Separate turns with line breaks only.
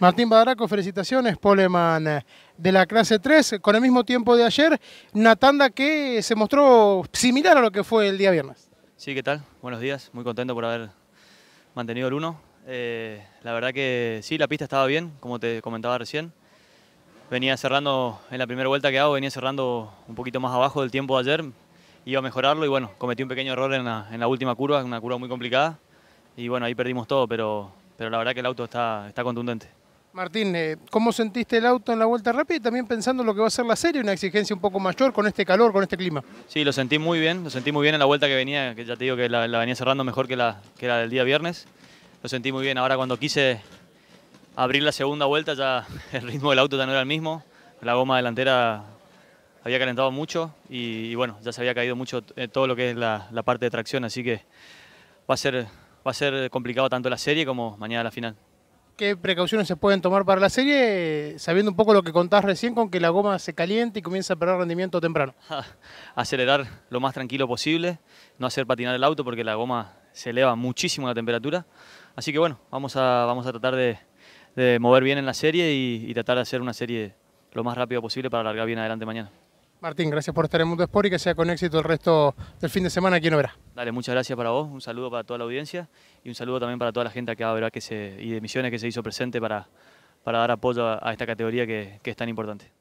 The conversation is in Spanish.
Martín Badaraco, felicitaciones, Poleman de la clase 3, con el mismo tiempo de ayer, una tanda que se mostró similar a lo que fue el día viernes.
Sí, ¿qué tal? Buenos días, muy contento por haber mantenido el 1. Eh, la verdad que sí, la pista estaba bien, como te comentaba recién. Venía cerrando, en la primera vuelta que hago, venía cerrando un poquito más abajo del tiempo de ayer, iba a mejorarlo y bueno, cometí un pequeño error en la, última curva, una curva muy complicada. Y bueno, ahí perdimos todo, pero, pero la verdad que el auto está, está contundente.
Martín, eh, ¿cómo sentiste el auto en la vuelta rápida y también pensando en lo que va a ser la serie, una exigencia un poco mayor con este calor, con este clima?
Sí, lo sentí muy bien, lo sentí muy bien en la vuelta que venía, que ya te digo que la, venía cerrando mejor que la, del día viernes. Lo sentí muy bien, ahora cuando quise abrir la segunda vuelta ya el ritmo del auto ya no era el mismo, la goma delantera había calentado mucho y, bueno, ya se había caído mucho eh, todo lo que es la, parte de tracción, así que va a ser, va a ser complicado tanto la serie como mañana la final
qué precauciones se pueden tomar para la serie, sabiendo un poco lo que contás recién con que la goma se caliente y comienza a perder rendimiento temprano.
Acelerar lo más tranquilo posible, no hacer patinar el auto porque la goma se eleva muchísimo la temperatura. Así que bueno, vamos a, vamos a tratar de, mover bien en la serie y, y tratar de hacer una serie lo más rápido posible para largar bien adelante mañana.
Martín, gracias por estar en Mundo Sport y que sea con éxito el resto del fin de semana aquí en Oberá. Dale, muchas gracias para
vos, un saludo para toda la audiencia y un saludo también para toda la gente acá de que se, y de Misiones que se hizo presente para, para dar apoyo a, esta categoría que es tan importante.